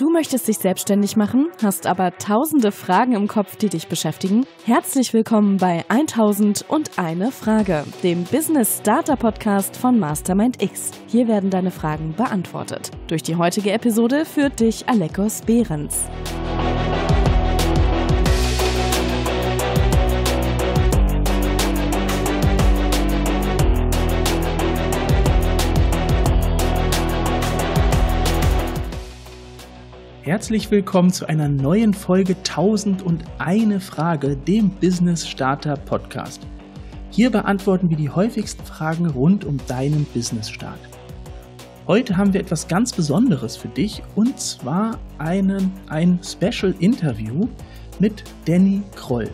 Du möchtest dich selbstständig machen, hast aber tausende Fragen im Kopf, die dich beschäftigen? Herzlich willkommen bei 1000 und eine Frage, dem Business Starter Podcast von Mastermind X. Hier werden deine Fragen beantwortet. Durch die heutige Episode führt dich Alekos Behrens. Herzlich willkommen zu einer neuen Folge 1001 Frage, dem Business Starter Podcast. Hier beantworten wir die häufigsten Fragen rund um deinen Business Start. Heute haben wir etwas ganz Besonderes für dich und zwar einen, ein Special Interview mit Danny Kroll.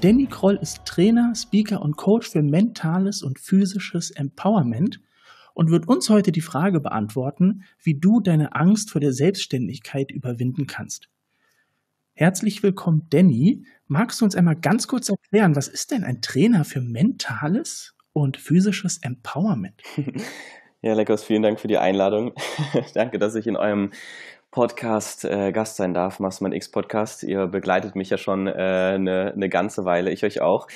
Danny Kroll ist Trainer, Speaker und Coach für mentales und physisches Empowerment und wird uns heute die Frage beantworten, wie du deine Angst vor der Selbstständigkeit überwinden kannst. Herzlich willkommen, Danny. Magst du uns einmal ganz kurz erklären, was ist denn ein Trainer für mentales und physisches Empowerment? Ja, Leckos, vielen Dank für die Einladung. Danke, dass ich in eurem Podcast äh, Gast sein darf, mein X Podcast. Ihr begleitet mich ja schon eine äh, ne, ne ganze Weile, ich euch auch.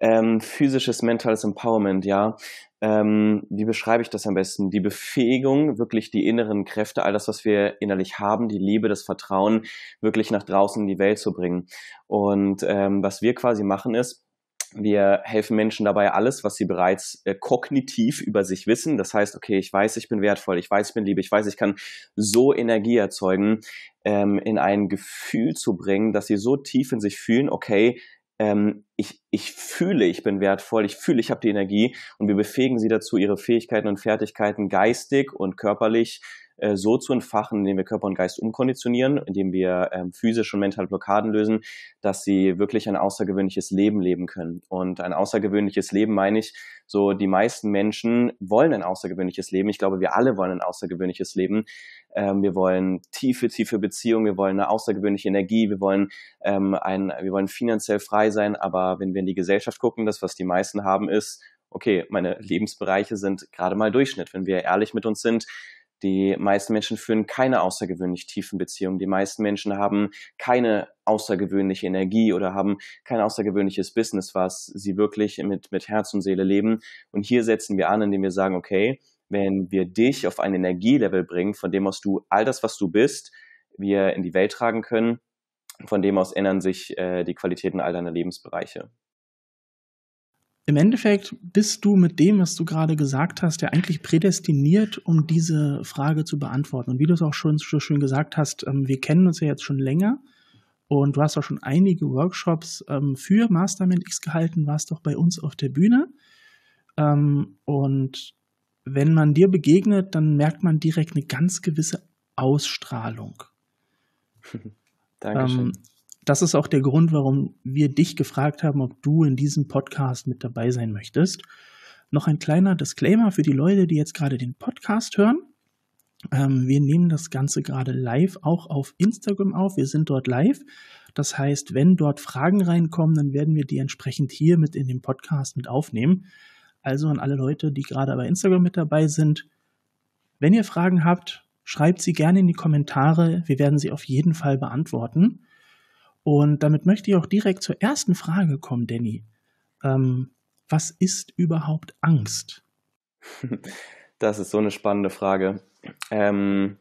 Ähm, physisches mentales Empowerment, ja. Ähm, wie beschreibe ich das am besten? Die Befähigung, wirklich die inneren Kräfte, all das, was wir innerlich haben, die Liebe, das Vertrauen, wirklich nach draußen in die Welt zu bringen. Und ähm, was wir quasi machen ist, wir helfen Menschen dabei, alles, was sie bereits äh, kognitiv über sich wissen. Das heißt, okay, ich weiß, ich bin wertvoll, ich weiß, ich bin lieb, ich weiß, ich kann so Energie erzeugen, ähm, in ein Gefühl zu bringen, dass sie so tief in sich fühlen, okay, ähm, ich, ich fühle, ich bin wertvoll, ich fühle, ich habe die Energie und wir befähigen sie dazu, ihre Fähigkeiten und Fertigkeiten geistig und körperlich äh, so zu entfachen, indem wir Körper und Geist umkonditionieren, indem wir ähm, physisch und mental Blockaden lösen, dass sie wirklich ein außergewöhnliches Leben leben können. Und ein außergewöhnliches Leben meine ich, so die meisten Menschen wollen ein außergewöhnliches Leben. Ich glaube, wir alle wollen ein außergewöhnliches Leben. Ähm, wir wollen tiefe, tiefe Beziehungen, wir wollen eine außergewöhnliche Energie, wir wollen ähm, ein, wir wollen finanziell frei sein, aber wenn wir in die Gesellschaft gucken, das, was die meisten haben, ist, okay, meine Lebensbereiche sind gerade mal Durchschnitt. Wenn wir ehrlich mit uns sind, die meisten Menschen führen keine außergewöhnlich tiefen Beziehungen. Die meisten Menschen haben keine außergewöhnliche Energie oder haben kein außergewöhnliches Business, was sie wirklich mit, mit Herz und Seele leben. Und hier setzen wir an, indem wir sagen, okay, wenn wir dich auf ein Energielevel bringen, von dem aus du all das, was du bist, wir in die Welt tragen können, von dem aus ändern sich äh, die Qualitäten all deiner Lebensbereiche im Endeffekt bist du mit dem, was du gerade gesagt hast, ja eigentlich prädestiniert, um diese Frage zu beantworten. Und wie du es auch schon so schön gesagt hast, ähm, wir kennen uns ja jetzt schon länger und du hast auch schon einige Workshops ähm, für Mastermind X gehalten, warst doch bei uns auf der Bühne. Ähm, und wenn man dir begegnet, dann merkt man direkt eine ganz gewisse Ausstrahlung. Dankeschön. Das ist auch der Grund, warum wir dich gefragt haben, ob du in diesem Podcast mit dabei sein möchtest. Noch ein kleiner Disclaimer für die Leute, die jetzt gerade den Podcast hören. Ähm, wir nehmen das Ganze gerade live auch auf Instagram auf. Wir sind dort live. Das heißt, wenn dort Fragen reinkommen, dann werden wir die entsprechend hier mit in den Podcast mit aufnehmen. Also an alle Leute, die gerade bei Instagram mit dabei sind. Wenn ihr Fragen habt, schreibt sie gerne in die Kommentare. Wir werden sie auf jeden Fall beantworten. Und damit möchte ich auch direkt zur ersten Frage kommen, Danny. Ähm, was ist überhaupt Angst? Das ist so eine spannende Frage. Ähm,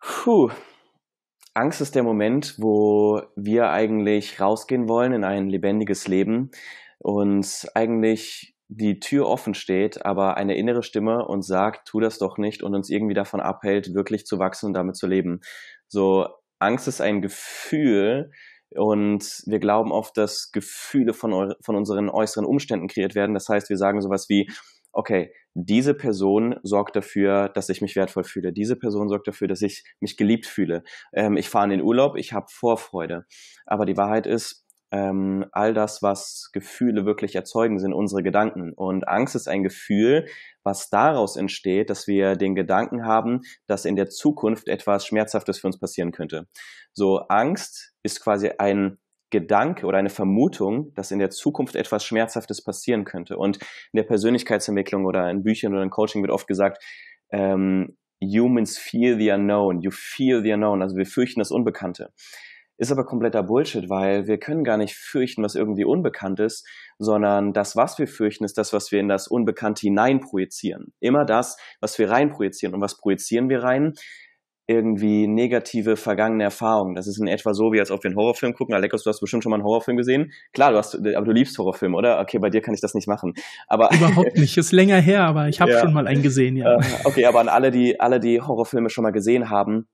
puh. Angst ist der Moment, wo wir eigentlich rausgehen wollen in ein lebendiges Leben und eigentlich die Tür offen steht, aber eine innere Stimme uns sagt, tu das doch nicht und uns irgendwie davon abhält, wirklich zu wachsen und damit zu leben. So Angst ist ein Gefühl und wir glauben oft, dass Gefühle von, von unseren äußeren Umständen kreiert werden. Das heißt, wir sagen sowas wie, okay, diese Person sorgt dafür, dass ich mich wertvoll fühle. Diese Person sorgt dafür, dass ich mich geliebt fühle. Ähm, ich fahre in den Urlaub, ich habe Vorfreude. Aber die Wahrheit ist, ähm, all das, was Gefühle wirklich erzeugen, sind unsere Gedanken. Und Angst ist ein Gefühl, was daraus entsteht, dass wir den Gedanken haben, dass in der Zukunft etwas Schmerzhaftes für uns passieren könnte. So, Angst ist quasi ein Gedanke oder eine Vermutung, dass in der Zukunft etwas Schmerzhaftes passieren könnte. Und in der Persönlichkeitsentwicklung oder in Büchern oder in Coaching wird oft gesagt, ähm, Humans feel the unknown, you feel the unknown, also wir fürchten das Unbekannte. Ist aber kompletter Bullshit, weil wir können gar nicht fürchten, was irgendwie unbekannt ist, sondern das, was wir fürchten, ist das, was wir in das Unbekannte hinein projizieren. Immer das, was wir rein projizieren. Und was projizieren wir rein? Irgendwie negative vergangene Erfahrungen. Das ist in etwa so, wie als ob wir einen Horrorfilm gucken. Alekos, du hast bestimmt schon mal einen Horrorfilm gesehen. Klar, du hast, aber du liebst Horrorfilme, oder? Okay, bei dir kann ich das nicht machen. Aber Überhaupt nicht. Ist länger her, aber ich habe ja. schon mal einen gesehen, ja. Äh, okay, aber an alle, die, alle, die Horrorfilme schon mal gesehen haben,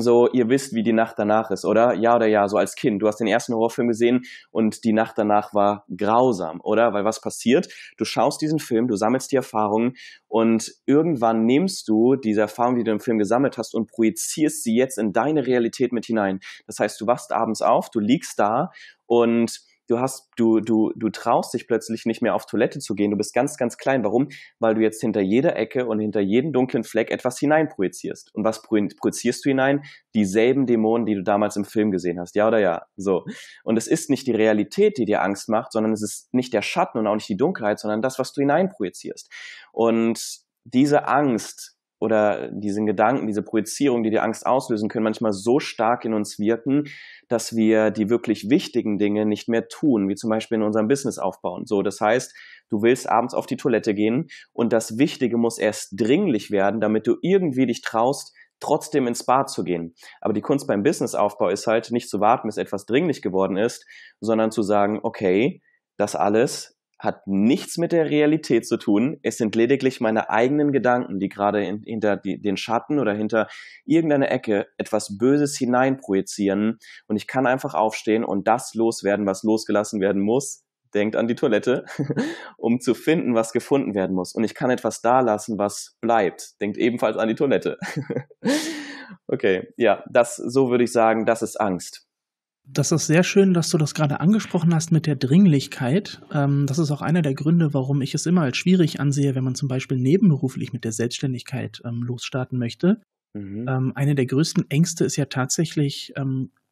so, ihr wisst, wie die Nacht danach ist, oder? Ja oder ja, so als Kind. Du hast den ersten Horrorfilm gesehen und die Nacht danach war grausam, oder? Weil was passiert? Du schaust diesen Film, du sammelst die Erfahrungen und irgendwann nimmst du diese Erfahrungen, die du im Film gesammelt hast und projizierst sie jetzt in deine Realität mit hinein. Das heißt, du wachst abends auf, du liegst da und du hast, du, du, du traust dich plötzlich nicht mehr auf Toilette zu gehen. Du bist ganz, ganz klein. Warum? Weil du jetzt hinter jeder Ecke und hinter jedem dunklen Fleck etwas hineinprojizierst. Und was projizierst du hinein? Dieselben Dämonen, die du damals im Film gesehen hast. Ja oder ja? So. Und es ist nicht die Realität, die dir Angst macht, sondern es ist nicht der Schatten und auch nicht die Dunkelheit, sondern das, was du hineinprojizierst. Und diese Angst oder diesen Gedanken, diese Projizierung, die die Angst auslösen können, manchmal so stark in uns wirken, dass wir die wirklich wichtigen Dinge nicht mehr tun, wie zum Beispiel in unserem Business aufbauen. So, das heißt, du willst abends auf die Toilette gehen und das Wichtige muss erst dringlich werden, damit du irgendwie dich traust, trotzdem ins Bad zu gehen. Aber die Kunst beim Businessaufbau ist halt nicht zu warten, bis etwas dringlich geworden ist, sondern zu sagen, okay, das alles hat nichts mit der Realität zu tun. Es sind lediglich meine eigenen Gedanken, die gerade in, hinter die, den Schatten oder hinter irgendeiner Ecke etwas Böses hineinprojizieren. Und ich kann einfach aufstehen und das loswerden, was losgelassen werden muss. Denkt an die Toilette, um zu finden, was gefunden werden muss. Und ich kann etwas dalassen, was bleibt. Denkt ebenfalls an die Toilette. okay, ja, das, so würde ich sagen, das ist Angst. Das ist sehr schön, dass du das gerade angesprochen hast mit der Dringlichkeit. Ähm, das ist auch einer der Gründe, warum ich es immer als schwierig ansehe, wenn man zum Beispiel nebenberuflich mit der Selbstständigkeit ähm, losstarten möchte. Mhm. Ähm, eine der größten Ängste ist ja tatsächlich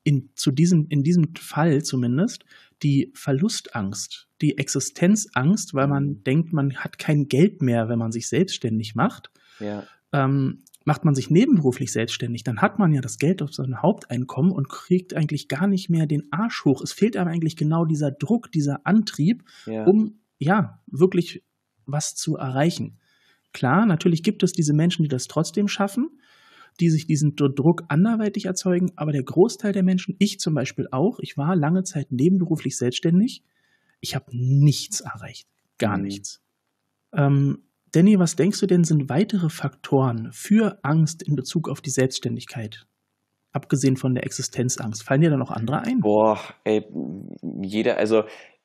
in, zu diesem, in diesem Fall zumindest die Verlustangst, die Existenzangst, weil man mhm. denkt, man hat kein Geld mehr, wenn man sich selbstständig macht. Ja macht man sich nebenberuflich selbstständig, dann hat man ja das Geld auf seinem Haupteinkommen und kriegt eigentlich gar nicht mehr den Arsch hoch. Es fehlt aber eigentlich genau dieser Druck, dieser Antrieb, ja. um ja wirklich was zu erreichen. Klar, natürlich gibt es diese Menschen, die das trotzdem schaffen, die sich diesen Druck anderweitig erzeugen, aber der Großteil der Menschen, ich zum Beispiel auch, ich war lange Zeit nebenberuflich selbstständig, ich habe nichts erreicht, gar mhm. nichts. Ähm, Danny, was denkst du denn sind weitere Faktoren für Angst in Bezug auf die Selbstständigkeit? Abgesehen von der Existenzangst, fallen dir da noch andere ein? Boah, ey, jeder, also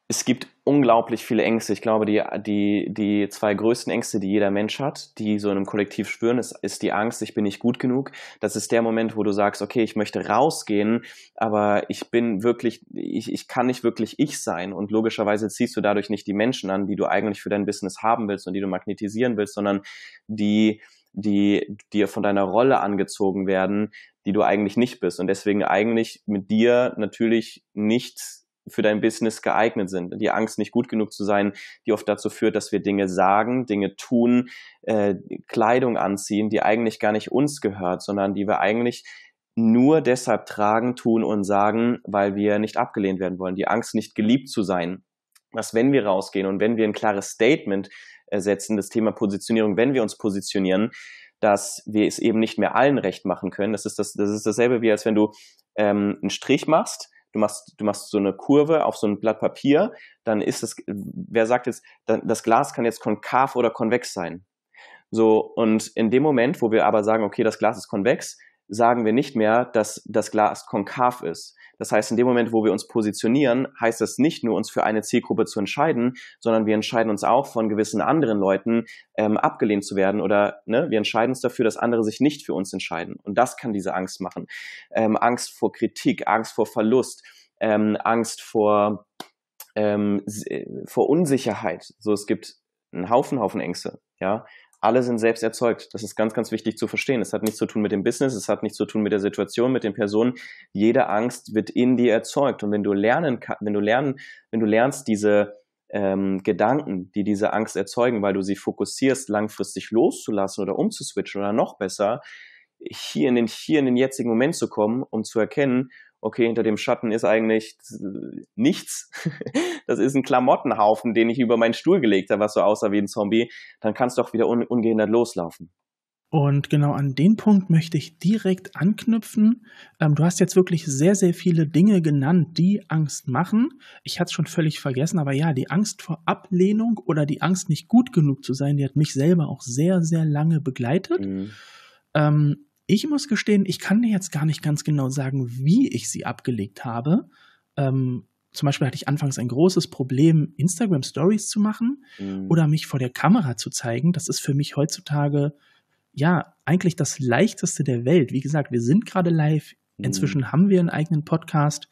es gibt unglaublich viele Ängste. Ich glaube, die, die, die zwei größten Ängste, die jeder Mensch hat, die so in einem Kollektiv spüren, ist, ist die Angst, ich bin nicht gut genug. Das ist der Moment, wo du sagst, okay, ich möchte rausgehen, aber ich bin wirklich, ich, ich kann nicht wirklich ich sein. Und logischerweise ziehst du dadurch nicht die Menschen an, die du eigentlich für dein Business haben willst und die du magnetisieren willst, sondern die, die dir von deiner Rolle angezogen werden, die du eigentlich nicht bist. Und deswegen eigentlich mit dir natürlich nichts für dein Business geeignet sind. Die Angst, nicht gut genug zu sein, die oft dazu führt, dass wir Dinge sagen, Dinge tun, äh, Kleidung anziehen, die eigentlich gar nicht uns gehört, sondern die wir eigentlich nur deshalb tragen, tun und sagen, weil wir nicht abgelehnt werden wollen. Die Angst, nicht geliebt zu sein. Dass wenn wir rausgehen und wenn wir ein klares Statement äh, setzen, das Thema Positionierung, wenn wir uns positionieren, dass wir es eben nicht mehr allen recht machen können. Das ist, das, das ist dasselbe wie, als wenn du ähm, einen Strich machst du machst, du machst so eine Kurve auf so ein Blatt Papier, dann ist das, wer sagt jetzt, das Glas kann jetzt konkav oder konvex sein. So, und in dem Moment, wo wir aber sagen, okay, das Glas ist konvex, sagen wir nicht mehr, dass das Glas konkav ist. Das heißt, in dem Moment, wo wir uns positionieren, heißt das nicht nur, uns für eine Zielgruppe zu entscheiden, sondern wir entscheiden uns auch, von gewissen anderen Leuten ähm, abgelehnt zu werden oder ne, wir entscheiden uns dafür, dass andere sich nicht für uns entscheiden. Und das kann diese Angst machen. Ähm, Angst vor Kritik, Angst vor Verlust, ähm, Angst vor, ähm, äh, vor Unsicherheit. So, es gibt einen Haufen, Haufen Ängste, ja alle sind selbst erzeugt. Das ist ganz, ganz wichtig zu verstehen. Es hat nichts zu tun mit dem Business, es hat nichts zu tun mit der Situation, mit den Personen. Jede Angst wird in dir erzeugt. Und wenn du lernen, wenn du lernen, wenn du lernst, diese ähm, Gedanken, die diese Angst erzeugen, weil du sie fokussierst, langfristig loszulassen oder umzuswitchen oder noch besser, hier in den, hier in den jetzigen Moment zu kommen, um zu erkennen, okay, hinter dem Schatten ist eigentlich nichts. Das ist ein Klamottenhaufen, den ich über meinen Stuhl gelegt habe, was so aussah wie ein Zombie. Dann kannst du doch wieder un ungehindert loslaufen. Und genau an den Punkt möchte ich direkt anknüpfen. Ähm, du hast jetzt wirklich sehr, sehr viele Dinge genannt, die Angst machen. Ich hatte es schon völlig vergessen, aber ja, die Angst vor Ablehnung oder die Angst, nicht gut genug zu sein, die hat mich selber auch sehr, sehr lange begleitet. Mhm. Ähm, ich muss gestehen, ich kann dir jetzt gar nicht ganz genau sagen, wie ich sie abgelegt habe. Ähm, zum Beispiel hatte ich anfangs ein großes Problem, Instagram Stories zu machen mhm. oder mich vor der Kamera zu zeigen. Das ist für mich heutzutage ja eigentlich das leichteste der Welt. Wie gesagt, wir sind gerade live. Mhm. Inzwischen haben wir einen eigenen Podcast.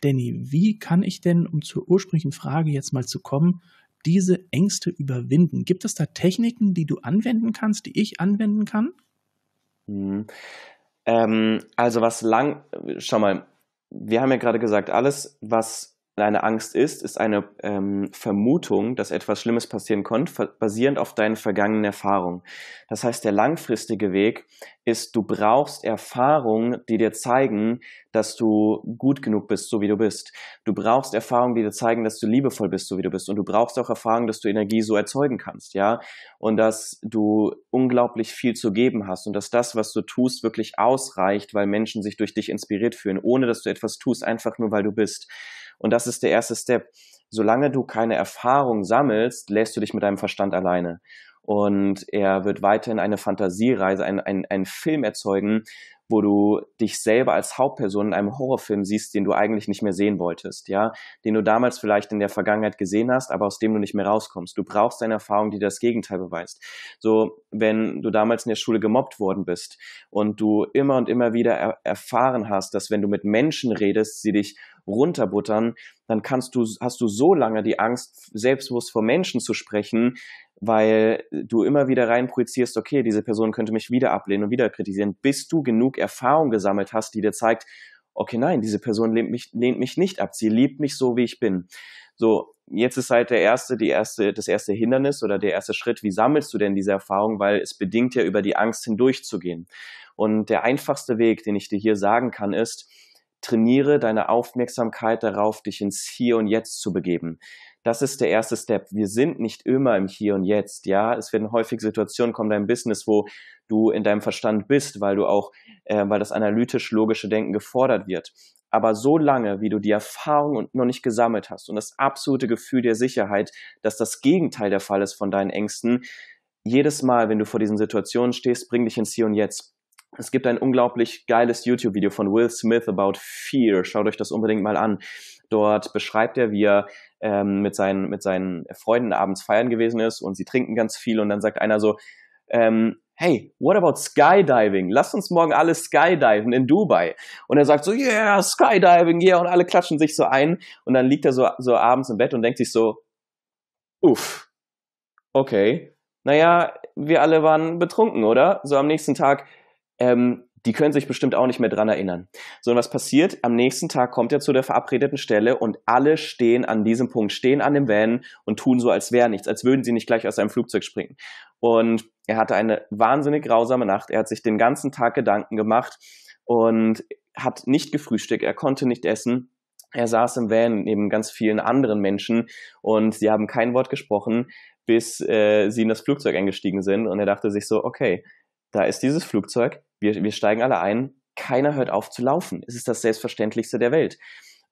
Danny, wie kann ich denn, um zur ursprünglichen Frage jetzt mal zu kommen, diese Ängste überwinden? Gibt es da Techniken, die du anwenden kannst, die ich anwenden kann? Hm. Ähm, also was lang, schau mal, wir haben ja gerade gesagt, alles, was Deine Angst ist, ist eine ähm, Vermutung, dass etwas Schlimmes passieren konnte, basierend auf deinen vergangenen Erfahrungen. Das heißt, der langfristige Weg ist, du brauchst Erfahrungen, die dir zeigen, dass du gut genug bist, so wie du bist. Du brauchst Erfahrungen, die dir zeigen, dass du liebevoll bist, so wie du bist. Und du brauchst auch Erfahrungen, dass du Energie so erzeugen kannst, ja. Und dass du unglaublich viel zu geben hast und dass das, was du tust, wirklich ausreicht, weil Menschen sich durch dich inspiriert fühlen, ohne dass du etwas tust, einfach nur weil du bist. Und das ist der erste Step. Solange du keine Erfahrung sammelst, lässt du dich mit deinem Verstand alleine. Und er wird weiterhin eine Fantasiereise, einen, einen, Film erzeugen, wo du dich selber als Hauptperson in einem Horrorfilm siehst, den du eigentlich nicht mehr sehen wolltest, ja, den du damals vielleicht in der Vergangenheit gesehen hast, aber aus dem du nicht mehr rauskommst. Du brauchst eine Erfahrung, die das Gegenteil beweist. So, wenn du damals in der Schule gemobbt worden bist und du immer und immer wieder er erfahren hast, dass wenn du mit Menschen redest, sie dich runterbuttern, dann kannst du, hast du so lange die Angst, selbstbewusst vor Menschen zu sprechen, weil du immer wieder reinprojizierst, okay, diese Person könnte mich wieder ablehnen und wieder kritisieren, bis du genug Erfahrung gesammelt hast, die dir zeigt, okay, nein, diese Person lehnt mich, lehnt mich nicht ab, sie liebt mich so, wie ich bin. So, jetzt ist halt der erste, die erste, das erste Hindernis oder der erste Schritt, wie sammelst du denn diese Erfahrung, weil es bedingt ja über die Angst hindurchzugehen. Und der einfachste Weg, den ich dir hier sagen kann, ist, Trainiere deine Aufmerksamkeit darauf, dich ins Hier und Jetzt zu begeben. Das ist der erste Step. Wir sind nicht immer im Hier und Jetzt. Ja, es werden häufig Situationen kommen in deinem Business, wo du in deinem Verstand bist, weil du auch, äh, weil das analytisch-logische Denken gefordert wird. Aber so lange, wie du die Erfahrung noch nicht gesammelt hast und das absolute Gefühl der Sicherheit, dass das Gegenteil der Fall ist von deinen Ängsten, jedes Mal, wenn du vor diesen Situationen stehst, bring dich ins Hier und Jetzt. Es gibt ein unglaublich geiles YouTube-Video von Will Smith about Fear. Schaut euch das unbedingt mal an. Dort beschreibt er, wie er ähm, mit, seinen, mit seinen Freunden abends feiern gewesen ist und sie trinken ganz viel und dann sagt einer so, ähm, hey, what about skydiving? Lass uns morgen alle skydiven in Dubai. Und er sagt so, yeah, skydiving, yeah, und alle klatschen sich so ein. Und dann liegt er so, so abends im Bett und denkt sich so, uff, okay. Naja, wir alle waren betrunken, oder? So am nächsten Tag, ähm, die können sich bestimmt auch nicht mehr dran erinnern. So, und was passiert? Am nächsten Tag kommt er zu der verabredeten Stelle und alle stehen an diesem Punkt, stehen an dem Van und tun so, als wäre nichts, als würden sie nicht gleich aus seinem Flugzeug springen. Und er hatte eine wahnsinnig grausame Nacht. Er hat sich den ganzen Tag Gedanken gemacht und hat nicht gefrühstückt. Er konnte nicht essen. Er saß im Van neben ganz vielen anderen Menschen und sie haben kein Wort gesprochen, bis äh, sie in das Flugzeug eingestiegen sind. Und er dachte sich so, okay, da ist dieses Flugzeug, wir, wir steigen alle ein, keiner hört auf zu laufen. Es ist das Selbstverständlichste der Welt.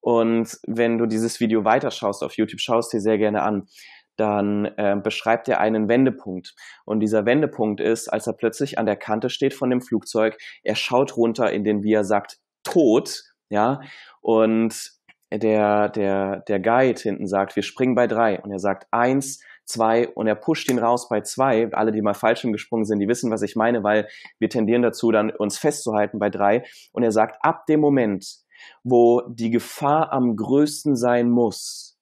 Und wenn du dieses Video weiterschaust auf YouTube, schaust dir sehr gerne an, dann äh, beschreibt er einen Wendepunkt. Und dieser Wendepunkt ist, als er plötzlich an der Kante steht von dem Flugzeug, er schaut runter in den, wie er sagt, Tod, ja, und der, der, der Guide hinten sagt, wir springen bei drei. Und er sagt, eins, zwei und er pusht ihn raus bei zwei. Alle, die mal falsch gesprungen sind, die wissen, was ich meine, weil wir tendieren dazu, dann uns festzuhalten bei drei. Und er sagt, ab dem Moment, wo die Gefahr am größten sein muss,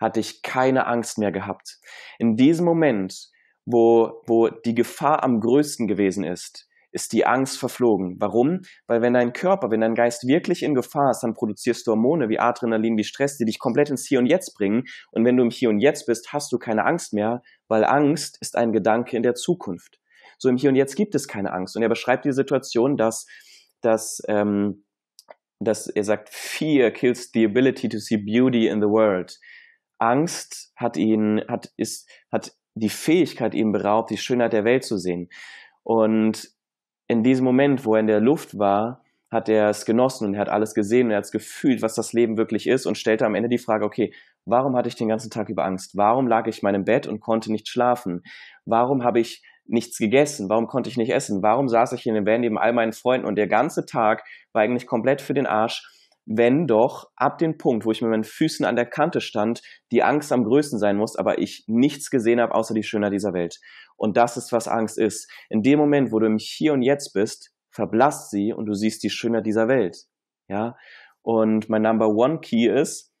hatte ich keine Angst mehr gehabt. In diesem Moment, wo, wo die Gefahr am größten gewesen ist, ist die Angst verflogen. Warum? Weil wenn dein Körper, wenn dein Geist wirklich in Gefahr ist, dann produzierst du Hormone wie Adrenalin, wie Stress, die dich komplett ins Hier und Jetzt bringen. Und wenn du im Hier und Jetzt bist, hast du keine Angst mehr, weil Angst ist ein Gedanke in der Zukunft. So im Hier und Jetzt gibt es keine Angst. Und er beschreibt die Situation, dass, dass, ähm, dass er sagt, Fear kills the ability to see beauty in the world. Angst hat ihn, hat, ist, hat die Fähigkeit ihm beraubt, die Schönheit der Welt zu sehen. Und in diesem Moment, wo er in der Luft war, hat er es genossen und er hat alles gesehen und er hat es gefühlt, was das Leben wirklich ist und stellte am Ende die Frage, okay, warum hatte ich den ganzen Tag über Angst? Warum lag ich in meinem Bett und konnte nicht schlafen? Warum habe ich nichts gegessen? Warum konnte ich nicht essen? Warum saß ich in dem Band neben all meinen Freunden und der ganze Tag war eigentlich komplett für den Arsch? wenn doch ab dem Punkt, wo ich mit meinen Füßen an der Kante stand, die Angst am größten sein muss, aber ich nichts gesehen habe, außer die Schönheit dieser Welt. Und das ist, was Angst ist. In dem Moment, wo du im Hier und Jetzt bist, verblasst sie und du siehst die Schönheit dieser Welt. Ja? Und mein Number One Key ist,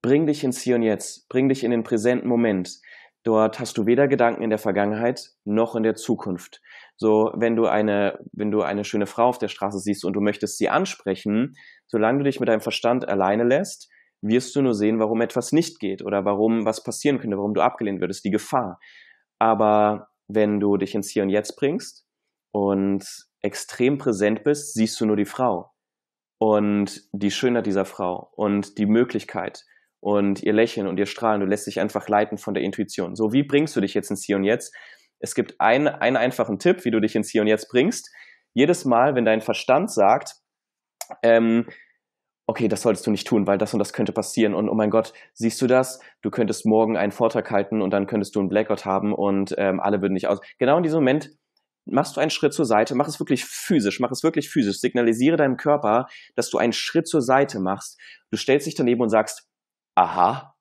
bring dich ins Hier und Jetzt, bring dich in den präsenten Moment. Dort hast du weder Gedanken in der Vergangenheit noch in der Zukunft. So, wenn du eine, wenn du eine schöne Frau auf der Straße siehst und du möchtest sie ansprechen, solange du dich mit deinem Verstand alleine lässt, wirst du nur sehen, warum etwas nicht geht oder warum was passieren könnte, warum du abgelehnt würdest, die Gefahr. Aber wenn du dich ins Hier und Jetzt bringst und extrem präsent bist, siehst du nur die Frau und die Schönheit dieser Frau und die Möglichkeit und ihr Lächeln und ihr Strahlen. Du lässt dich einfach leiten von der Intuition. So, wie bringst du dich jetzt ins Hier und Jetzt? Es gibt einen, einen einfachen Tipp, wie du dich ins Hier und Jetzt bringst. Jedes Mal, wenn dein Verstand sagt, ähm, okay, das solltest du nicht tun, weil das und das könnte passieren und oh mein Gott, siehst du das? Du könntest morgen einen Vortrag halten und dann könntest du einen Blackout haben und ähm, alle würden dich aus. Genau in diesem Moment machst du einen Schritt zur Seite, mach es wirklich physisch, mach es wirklich physisch, signalisiere deinem Körper, dass du einen Schritt zur Seite machst. Du stellst dich daneben und sagst, aha.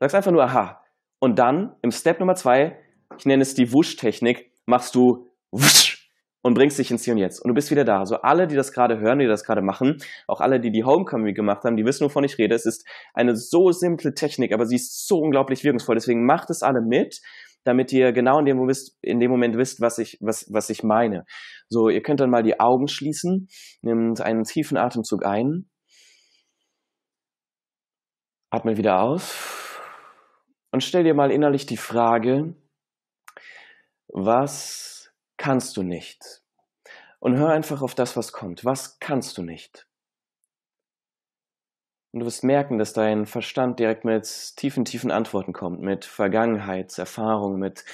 Sagst einfach nur aha. Und dann im Step Nummer zwei, ich nenne es die Wusch-Technik, machst du wusch und bringst dich ins Hier und Jetzt. Und du bist wieder da. So also alle, die das gerade hören, die das gerade machen, auch alle, die die Homecoming gemacht haben, die wissen, wovon ich rede. Es ist eine so simple Technik, aber sie ist so unglaublich wirkungsvoll. Deswegen macht es alle mit damit ihr genau in dem, wisst, in dem Moment wisst, was ich, was, was ich meine. So, ihr könnt dann mal die Augen schließen, nehmt einen tiefen Atemzug ein Atme wieder aus und stell dir mal innerlich die Frage, was kannst du nicht? Und hör einfach auf das, was kommt. Was kannst du nicht? Und du wirst merken, dass dein Verstand direkt mit tiefen, tiefen Antworten kommt, mit Vergangenheitserfahrung, mit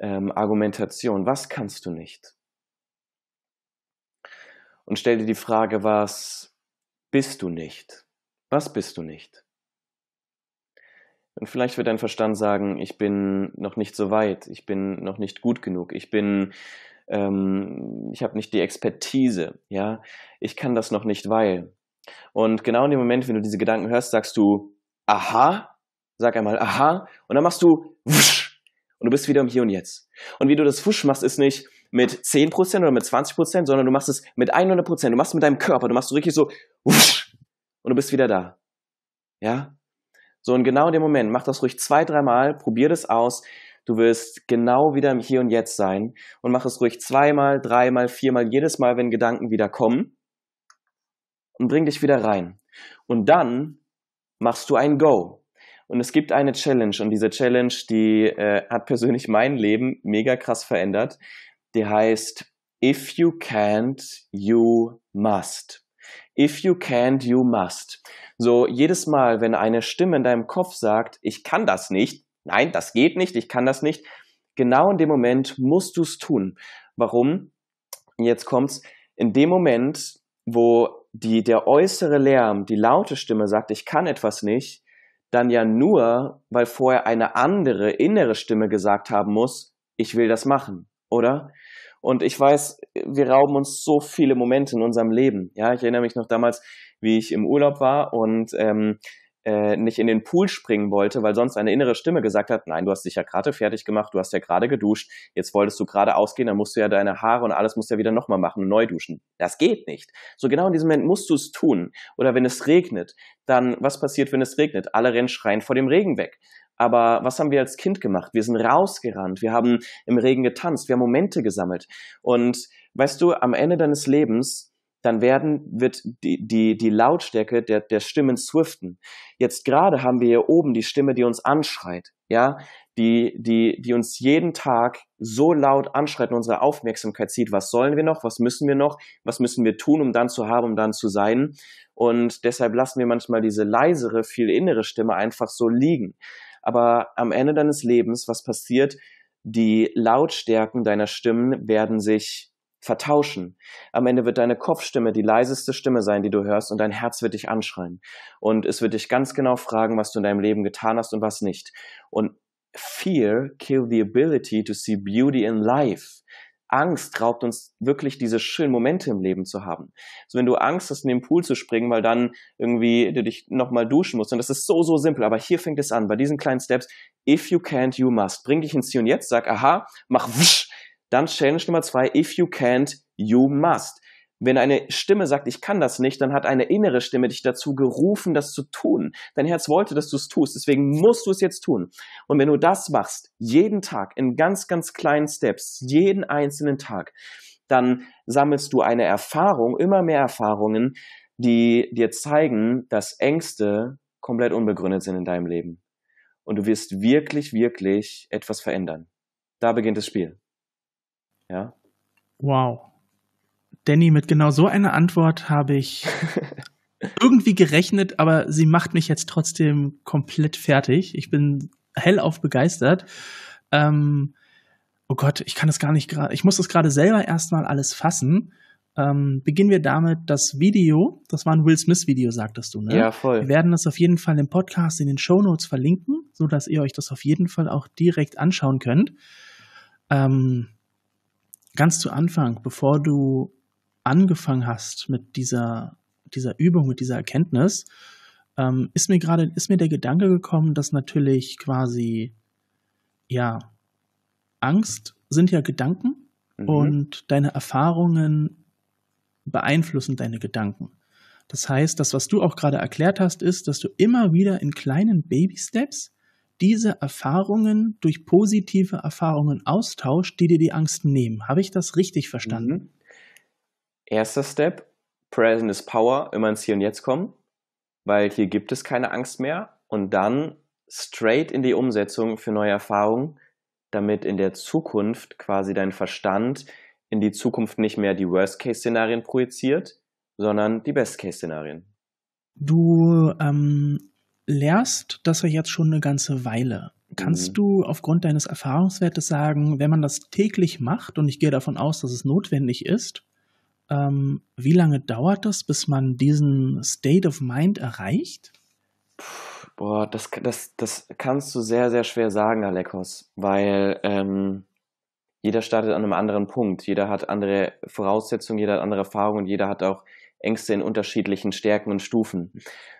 ähm, Argumentation. Was kannst du nicht? Und stell dir die Frage, was bist du nicht? Was bist du nicht? Und vielleicht wird dein Verstand sagen, ich bin noch nicht so weit, ich bin noch nicht gut genug, ich bin, ähm, ich habe nicht die Expertise, ja, ich kann das noch nicht, weil. Und genau in dem Moment, wenn du diese Gedanken hörst, sagst du, aha, sag einmal aha, und dann machst du wusch, und du bist wieder im Hier und Jetzt. Und wie du das wusch machst, ist nicht mit 10% oder mit 20%, sondern du machst es mit 100%, du machst es mit deinem Körper, du machst so richtig so wusch, und du bist wieder da. Ja? So, und genau in dem Moment, mach das ruhig zwei, dreimal, probier das aus. Du wirst genau wieder im Hier und Jetzt sein und mach es ruhig zweimal, dreimal, viermal, jedes Mal, wenn Gedanken wieder kommen und bring dich wieder rein. Und dann machst du ein Go. Und es gibt eine Challenge und diese Challenge, die äh, hat persönlich mein Leben mega krass verändert. Die heißt If you can't, you must. If you can't, you must. So jedes Mal, wenn eine Stimme in deinem Kopf sagt, ich kann das nicht, nein, das geht nicht, ich kann das nicht, genau in dem Moment musst du es tun. Warum? Jetzt kommt's. In dem Moment, wo die, der äußere Lärm, die laute Stimme sagt, ich kann etwas nicht, dann ja nur, weil vorher eine andere innere Stimme gesagt haben muss, ich will das machen, oder? Und ich weiß, wir rauben uns so viele Momente in unserem Leben. Ja, ich erinnere mich noch damals, wie ich im Urlaub war und ähm, äh, nicht in den Pool springen wollte, weil sonst eine innere Stimme gesagt hat, nein, du hast dich ja gerade fertig gemacht, du hast ja gerade geduscht, jetzt wolltest du gerade ausgehen, dann musst du ja deine Haare und alles musst du ja wieder nochmal machen neu duschen. Das geht nicht. So genau in diesem Moment musst du es tun. Oder wenn es regnet, dann was passiert, wenn es regnet? Alle rennen schreien vor dem Regen weg. Aber was haben wir als Kind gemacht? Wir sind rausgerannt, wir haben im Regen getanzt, wir haben Momente gesammelt. Und weißt du, am Ende deines Lebens, dann werden, wird die, die, die Lautstärke der, der Stimmen swiften. Jetzt gerade haben wir hier oben die Stimme, die uns anschreit, ja, die, die, die uns jeden Tag so laut anschreit und unsere Aufmerksamkeit zieht. Was sollen wir noch? Was müssen wir noch? Was müssen wir tun, um dann zu haben, um dann zu sein? Und deshalb lassen wir manchmal diese leisere, viel innere Stimme einfach so liegen. Aber am Ende deines Lebens, was passiert? Die Lautstärken deiner Stimmen werden sich vertauschen. Am Ende wird deine Kopfstimme die leiseste Stimme sein, die du hörst, und dein Herz wird dich anschreien. Und es wird dich ganz genau fragen, was du in deinem Leben getan hast und was nicht. Und Fear kill the ability to see beauty in life. Angst raubt uns wirklich diese schönen Momente im Leben zu haben. So, wenn du Angst hast, in den Pool zu springen, weil dann irgendwie du dich nochmal duschen musst. Und das ist so, so simpel. Aber hier fängt es an, bei diesen kleinen Steps. If you can't, you must. Bring dich ins Hier und Jetzt, sag aha, mach wusch. Dann Challenge Nummer zwei. If you can't, you must. Wenn eine Stimme sagt, ich kann das nicht, dann hat eine innere Stimme dich dazu gerufen, das zu tun. Dein Herz wollte, dass du es tust. Deswegen musst du es jetzt tun. Und wenn du das machst, jeden Tag, in ganz, ganz kleinen Steps, jeden einzelnen Tag, dann sammelst du eine Erfahrung, immer mehr Erfahrungen, die dir zeigen, dass Ängste komplett unbegründet sind in deinem Leben. Und du wirst wirklich, wirklich etwas verändern. Da beginnt das Spiel. Ja? Wow. Danny, mit genau so einer Antwort habe ich irgendwie gerechnet, aber sie macht mich jetzt trotzdem komplett fertig. Ich bin hellauf begeistert. Ähm, oh Gott, ich kann es gar nicht gerade, ich muss das gerade selber erstmal alles fassen. Ähm, beginnen wir damit, das Video, das war ein Will Smith-Video, sagtest du, ne? Ja, voll. Wir werden das auf jeden Fall im Podcast in den Show Notes verlinken, sodass ihr euch das auf jeden Fall auch direkt anschauen könnt. Ähm, ganz zu Anfang, bevor du angefangen hast mit dieser, dieser Übung, mit dieser Erkenntnis, ähm, ist mir gerade, ist mir der Gedanke gekommen, dass natürlich quasi, ja, Angst sind ja Gedanken mhm. und deine Erfahrungen beeinflussen deine Gedanken. Das heißt, das, was du auch gerade erklärt hast, ist, dass du immer wieder in kleinen Baby-Steps diese Erfahrungen durch positive Erfahrungen austauscht, die dir die Angst nehmen. Habe ich das richtig verstanden? Mhm. Erster Step, Present is Power, immer ins Hier und Jetzt kommen, weil hier gibt es keine Angst mehr. Und dann straight in die Umsetzung für neue Erfahrungen, damit in der Zukunft quasi dein Verstand in die Zukunft nicht mehr die Worst-Case-Szenarien projiziert, sondern die Best-Case-Szenarien. Du ähm, lehrst das ja jetzt schon eine ganze Weile. Kannst mhm. du aufgrund deines Erfahrungswertes sagen, wenn man das täglich macht, und ich gehe davon aus, dass es notwendig ist, ähm, wie lange dauert das, bis man diesen State of Mind erreicht? Puh, boah, das, das, das kannst du sehr, sehr schwer sagen, Alekos, weil ähm, jeder startet an einem anderen Punkt. Jeder hat andere Voraussetzungen, jeder hat andere Erfahrungen und jeder hat auch Ängste in unterschiedlichen Stärken und Stufen.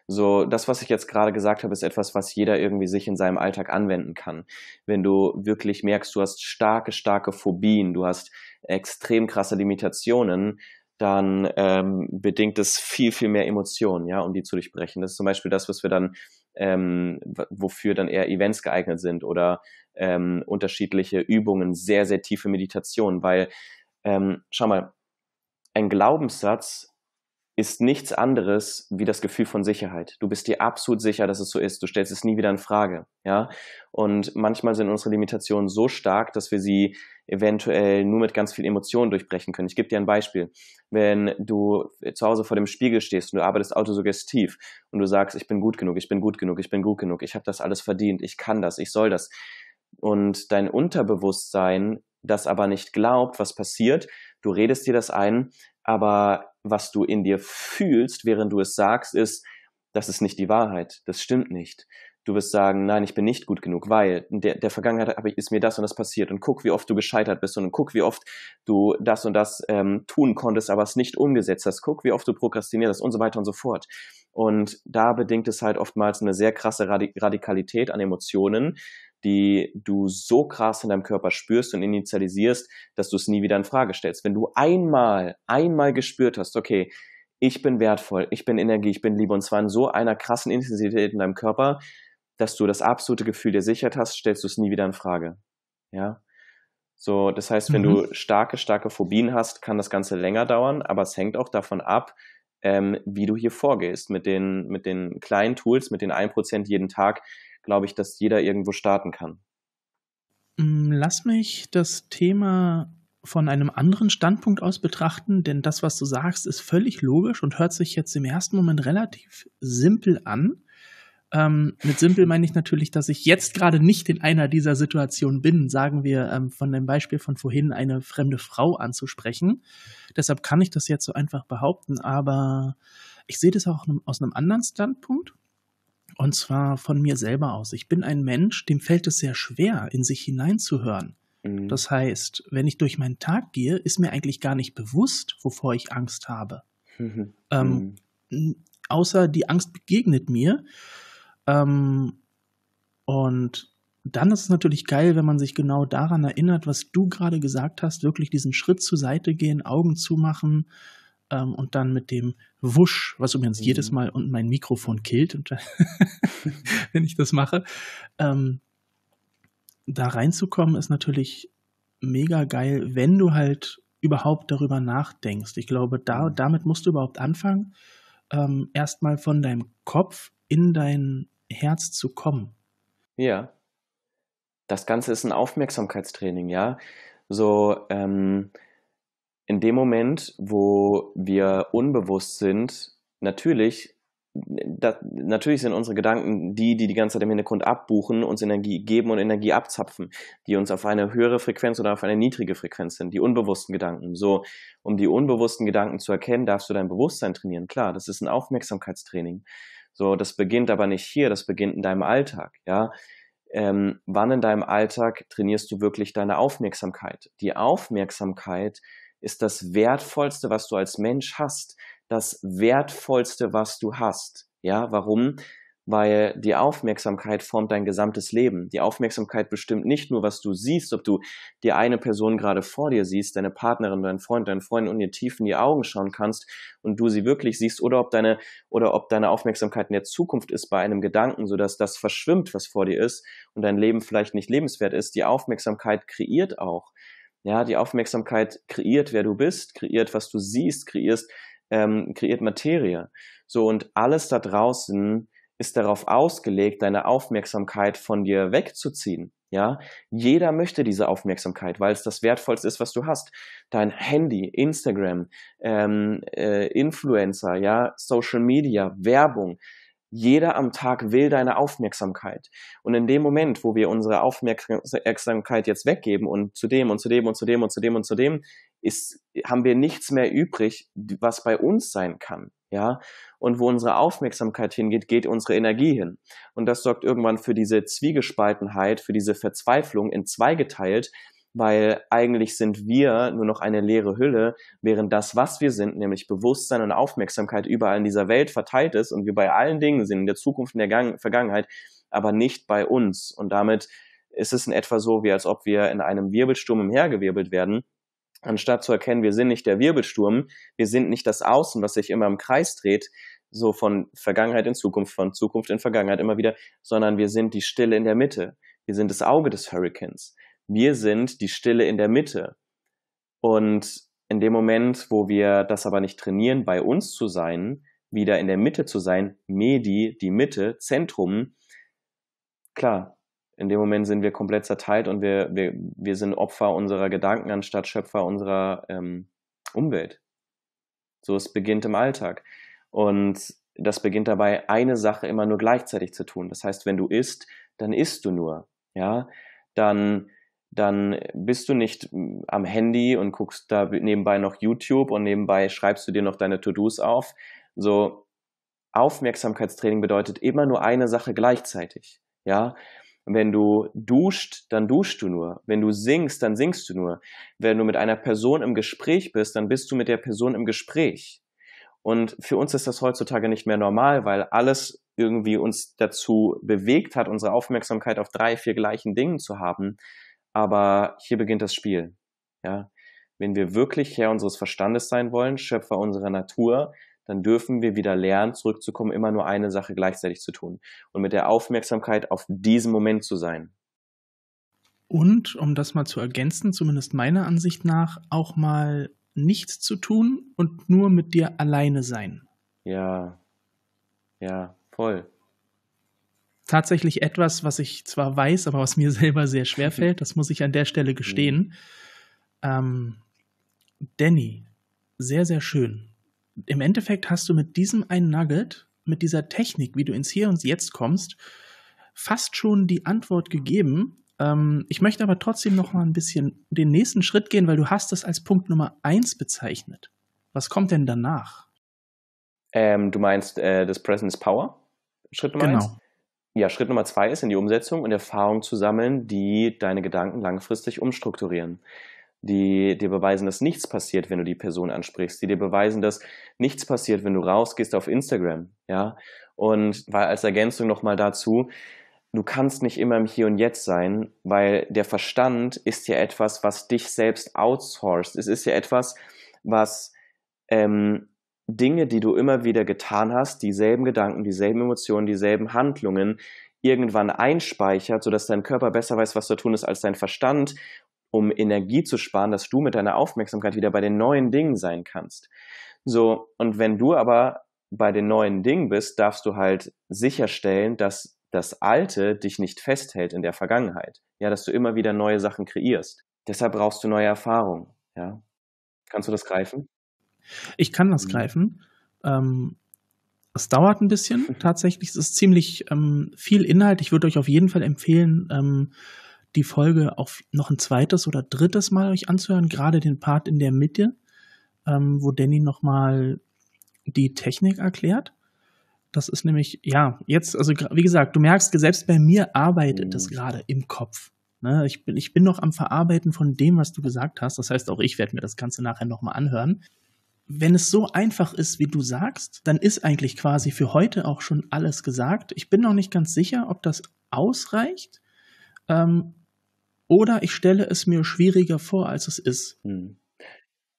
So, das, was ich jetzt gerade gesagt habe, ist etwas, was jeder irgendwie sich in seinem Alltag anwenden kann. Wenn du wirklich merkst, du hast starke, starke Phobien, du hast extrem krasse Limitationen, dann ähm, bedingt es viel, viel mehr Emotionen, ja, um die zu durchbrechen. Das ist zum Beispiel das, was wir dann, ähm, wofür dann eher Events geeignet sind oder ähm, unterschiedliche Übungen, sehr, sehr tiefe Meditation, weil, ähm, schau mal, ein Glaubenssatz ist nichts anderes wie das Gefühl von Sicherheit. Du bist dir absolut sicher, dass es so ist. Du stellst es nie wieder in Frage, ja. Und manchmal sind unsere Limitationen so stark, dass wir sie eventuell nur mit ganz viel Emotionen durchbrechen können. Ich gebe dir ein Beispiel. Wenn du zu Hause vor dem Spiegel stehst und du arbeitest autosuggestiv und du sagst, ich bin gut genug, ich bin gut genug, ich bin gut genug, ich habe das alles verdient, ich kann das, ich soll das. Und dein Unterbewusstsein das aber nicht glaubt, was passiert, du redest dir das ein, aber was du in dir fühlst, während du es sagst, ist, das ist nicht die Wahrheit, das stimmt nicht. Du wirst sagen, nein, ich bin nicht gut genug, weil in der, der Vergangenheit ich, ist mir das und das passiert und guck, wie oft du gescheitert bist und guck, wie oft du das und das ähm, tun konntest, aber es nicht umgesetzt hast, guck, wie oft du prokrastiniert hast und so weiter und so fort. Und da bedingt es halt oftmals eine sehr krasse Radikalität an Emotionen, die du so krass in deinem Körper spürst und initialisierst, dass du es nie wieder in Frage stellst. Wenn du einmal, einmal gespürt hast, okay, ich bin wertvoll, ich bin Energie, ich bin Liebe und zwar in so einer krassen Intensität in deinem Körper, dass du das absolute Gefühl der Sicherheit hast, stellst du es nie wieder in Frage. Ja? So, das heißt, wenn mhm. du starke, starke Phobien hast, kann das Ganze länger dauern, aber es hängt auch davon ab, ähm, wie du hier vorgehst. Mit den, mit den kleinen Tools, mit den 1% jeden Tag glaube ich, dass jeder irgendwo starten kann. Mm, lass mich das Thema von einem anderen Standpunkt aus betrachten, denn das, was du sagst, ist völlig logisch und hört sich jetzt im ersten Moment relativ simpel an. Ähm, mit simpel meine ich natürlich, dass ich jetzt gerade nicht in einer dieser Situationen bin, sagen wir ähm, von dem Beispiel von vorhin, eine fremde Frau anzusprechen. Deshalb kann ich das jetzt so einfach behaupten, aber ich sehe das auch aus einem anderen Standpunkt. Und zwar von mir selber aus. Ich bin ein Mensch, dem fällt es sehr schwer, in sich hineinzuhören. Mhm. Das heißt, wenn ich durch meinen Tag gehe, ist mir eigentlich gar nicht bewusst, wovor ich Angst habe. Ähm, mhm. Ähm, außer die Angst begegnet mir. Ähm, und dann ist es natürlich geil, wenn man sich genau daran erinnert, was du gerade gesagt hast, wirklich diesen Schritt zur Seite gehen, Augen zumachen, ähm, und dann mit dem Wusch, was übrigens mhm. jedes Mal unten mein Mikrofon killt, wenn ich das mache, ähm, da reinzukommen ist natürlich mega geil, wenn du halt überhaupt darüber nachdenkst. Ich glaube, da, mhm. damit musst du überhaupt anfangen, ähm, erstmal von deinem Kopf in dein Herz zu kommen. Ja. Das Ganze ist ein Aufmerksamkeitstraining, ja. So, ähm, in dem Moment, wo wir unbewusst sind, natürlich, das, natürlich sind unsere Gedanken die, die die ganze Zeit im Hintergrund abbuchen, uns Energie geben und Energie abzapfen, die uns auf eine höhere Frequenz oder auf eine niedrige Frequenz sind, die unbewussten Gedanken. So, um die unbewussten Gedanken zu erkennen, darfst du dein Bewusstsein trainieren. Klar, das ist ein Aufmerksamkeitstraining. So, das beginnt aber nicht hier, das beginnt in deinem Alltag, ja. Ähm, wann in deinem Alltag trainierst du wirklich deine Aufmerksamkeit? Die Aufmerksamkeit ist das Wertvollste, was du als Mensch hast. Das Wertvollste, was du hast. Ja, warum? Weil die Aufmerksamkeit formt dein gesamtes Leben. Die Aufmerksamkeit bestimmt nicht nur, was du siehst, ob du die eine Person gerade vor dir siehst, deine Partnerin, deinen Freund, deinen Freund und ihr tief in die Augen schauen kannst und du sie wirklich siehst oder ob deine, oder ob deine Aufmerksamkeit in der Zukunft ist bei einem Gedanken, sodass das verschwimmt, was vor dir ist und dein Leben vielleicht nicht lebenswert ist. Die Aufmerksamkeit kreiert auch. Ja, die Aufmerksamkeit kreiert, wer du bist, kreiert, was du siehst, kreierst, ähm, kreiert Materie. So, und alles da draußen ist darauf ausgelegt, deine Aufmerksamkeit von dir wegzuziehen. Ja, jeder möchte diese Aufmerksamkeit, weil es das Wertvollste ist, was du hast. Dein Handy, Instagram, ähm, äh, Influencer, ja, Social Media, Werbung, jeder am Tag will deine Aufmerksamkeit. Und in dem Moment, wo wir unsere Aufmerksamkeit jetzt weggeben und zu dem und zu dem und zu dem und zu dem und zu dem, ist, haben wir nichts mehr übrig, was bei uns sein kann. Ja, und wo unsere Aufmerksamkeit hingeht, geht unsere Energie hin. Und das sorgt irgendwann für diese Zwiegespaltenheit, für diese Verzweiflung in zweigeteilt, weil eigentlich sind wir nur noch eine leere Hülle, während das, was wir sind, nämlich Bewusstsein und Aufmerksamkeit überall in dieser Welt verteilt ist und wir bei allen Dingen sind, in der Zukunft, in der Gang Vergangenheit, aber nicht bei uns. Und damit ist es in etwa so, wie als ob wir in einem Wirbelsturm umhergewirbelt werden, anstatt zu erkennen, wir sind nicht der Wirbelsturm, wir sind nicht das Außen, was sich immer im Kreis dreht, so von Vergangenheit in Zukunft, von Zukunft in Vergangenheit immer wieder, sondern wir sind die Stille in der Mitte. Wir sind das Auge des Hurricanes wir sind die Stille in der Mitte. Und in dem Moment, wo wir das aber nicht trainieren, bei uns zu sein, wieder in der Mitte zu sein, Medi, die Mitte, Zentrum, klar, in dem Moment sind wir komplett zerteilt und wir, wir, wir sind Opfer unserer Gedanken anstatt Schöpfer unserer ähm, Umwelt. So es beginnt im Alltag. Und das beginnt dabei, eine Sache immer nur gleichzeitig zu tun. Das heißt, wenn du isst, dann isst du nur. Ja, dann dann bist du nicht hm, am Handy und guckst da nebenbei noch YouTube und nebenbei schreibst du dir noch deine To-Dos auf. So Aufmerksamkeitstraining bedeutet immer nur eine Sache gleichzeitig. Ja, wenn du duscht, dann duschst du nur. Wenn du singst, dann singst du nur. Wenn du mit einer Person im Gespräch bist, dann bist du mit der Person im Gespräch. Und für uns ist das heutzutage nicht mehr normal, weil alles irgendwie uns dazu bewegt hat, unsere Aufmerksamkeit auf drei, vier gleichen Dingen zu haben. Aber hier beginnt das Spiel. Ja? Wenn wir wirklich Herr unseres Verstandes sein wollen, Schöpfer unserer Natur, dann dürfen wir wieder lernen, zurückzukommen, immer nur eine Sache gleichzeitig zu tun und mit der Aufmerksamkeit auf diesen Moment zu sein. Und, um das mal zu ergänzen, zumindest meiner Ansicht nach, auch mal nichts zu tun und nur mit dir alleine sein. Ja, ja, voll tatsächlich etwas, was ich zwar weiß, aber was mir selber sehr schwer fällt. Das muss ich an der Stelle gestehen. Mhm. Ähm, Danny, sehr, sehr schön. Im Endeffekt hast du mit diesem einen Nugget, mit dieser Technik, wie du ins Hier und Jetzt kommst, fast schon die Antwort gegeben. Ähm, ich möchte aber trotzdem noch mal ein bisschen den nächsten Schritt gehen, weil du hast das als Punkt Nummer eins bezeichnet. Was kommt denn danach? Ähm, du meinst, äh, das Present Power? Schritt Nummer genau. eins? Ja, Schritt Nummer zwei ist in die Umsetzung und Erfahrungen zu sammeln, die deine Gedanken langfristig umstrukturieren die dir beweisen, dass nichts passiert, wenn du die Person ansprichst, die dir beweisen, dass nichts passiert, wenn du rausgehst auf Instagram, ja. Und weil als Ergänzung nochmal dazu, du kannst nicht immer im Hier und Jetzt sein, weil der Verstand ist ja etwas, was dich selbst outsourced. Es ist ja etwas, was ähm, Dinge, die du immer wieder getan hast, dieselben Gedanken, dieselben Emotionen, dieselben Handlungen irgendwann einspeichert, sodass dein Körper besser weiß, was zu tun ist als dein Verstand, um Energie zu sparen, dass du mit deiner Aufmerksamkeit wieder bei den neuen Dingen sein kannst. So, und wenn du aber bei den neuen Dingen bist, darfst du halt sicherstellen, dass das Alte dich nicht festhält in der Vergangenheit. Ja, dass du immer wieder neue Sachen kreierst. Deshalb brauchst du neue Erfahrungen. Ja. Kannst du das greifen? Ich kann was mhm. greifen. Ähm, es dauert ein bisschen tatsächlich. Es ist ziemlich ähm, viel Inhalt. Ich würde euch auf jeden Fall empfehlen, ähm, die Folge auch noch ein zweites oder drittes Mal euch anzuhören. Gerade den Part in der Mitte, ähm, wo Danny nochmal die Technik erklärt. Das ist nämlich, ja, jetzt, also wie gesagt, du merkst, selbst bei mir arbeitet das mhm. gerade im Kopf. Ne? Ich, bin, ich bin noch am Verarbeiten von dem, was du gesagt hast. Das heißt, auch ich werde mir das Ganze nachher nochmal anhören wenn es so einfach ist, wie du sagst, dann ist eigentlich quasi für heute auch schon alles gesagt. Ich bin noch nicht ganz sicher, ob das ausreicht. Ähm, oder ich stelle es mir schwieriger vor, als es ist. Hm.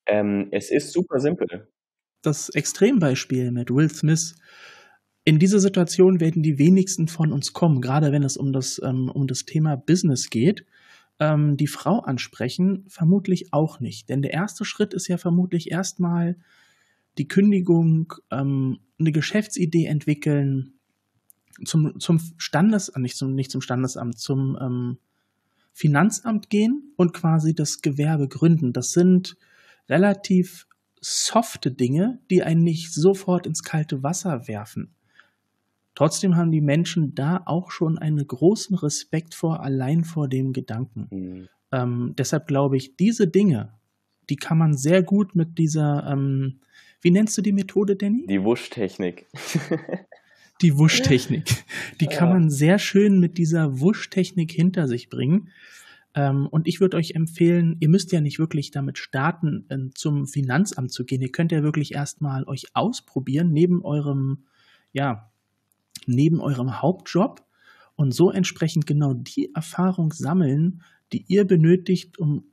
Ähm, es ist super simpel. Das Extrembeispiel mit Will Smith. In diese Situation werden die wenigsten von uns kommen, gerade wenn es um das, ähm, um das Thema Business geht ähm, die Frau ansprechen? Vermutlich auch nicht. Denn der erste Schritt ist ja vermutlich erstmal die Kündigung, ähm, eine Geschäftsidee entwickeln, zum, zum Standesamt, äh, nicht zum, nicht zum Standesamt, zum ähm, Finanzamt gehen und quasi das Gewerbe gründen. Das sind relativ softe Dinge, die einen nicht sofort ins kalte Wasser werfen. Trotzdem haben die Menschen da auch schon einen großen Respekt vor, allein vor dem Gedanken. Mhm. Ähm, deshalb glaube ich, diese Dinge, die kann man sehr gut mit dieser, ähm, wie nennst du die Methode, Danny? Die Wuschtechnik. die Wuschtechnik. technik Die ja. kann man sehr schön mit dieser Wuschtechnik hinter sich bringen. Ähm, und ich würde euch empfehlen, ihr müsst ja nicht wirklich damit starten, äh, zum Finanzamt zu gehen. Ihr könnt ja wirklich erstmal euch ausprobieren, neben eurem, ja, neben eurem Hauptjob und so entsprechend genau die Erfahrung sammeln, die ihr benötigt, um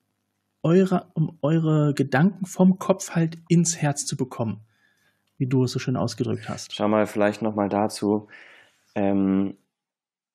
eure, um eure Gedanken vom Kopf halt ins Herz zu bekommen, wie du es so schön ausgedrückt hast. Schau mal, vielleicht nochmal dazu. Ähm,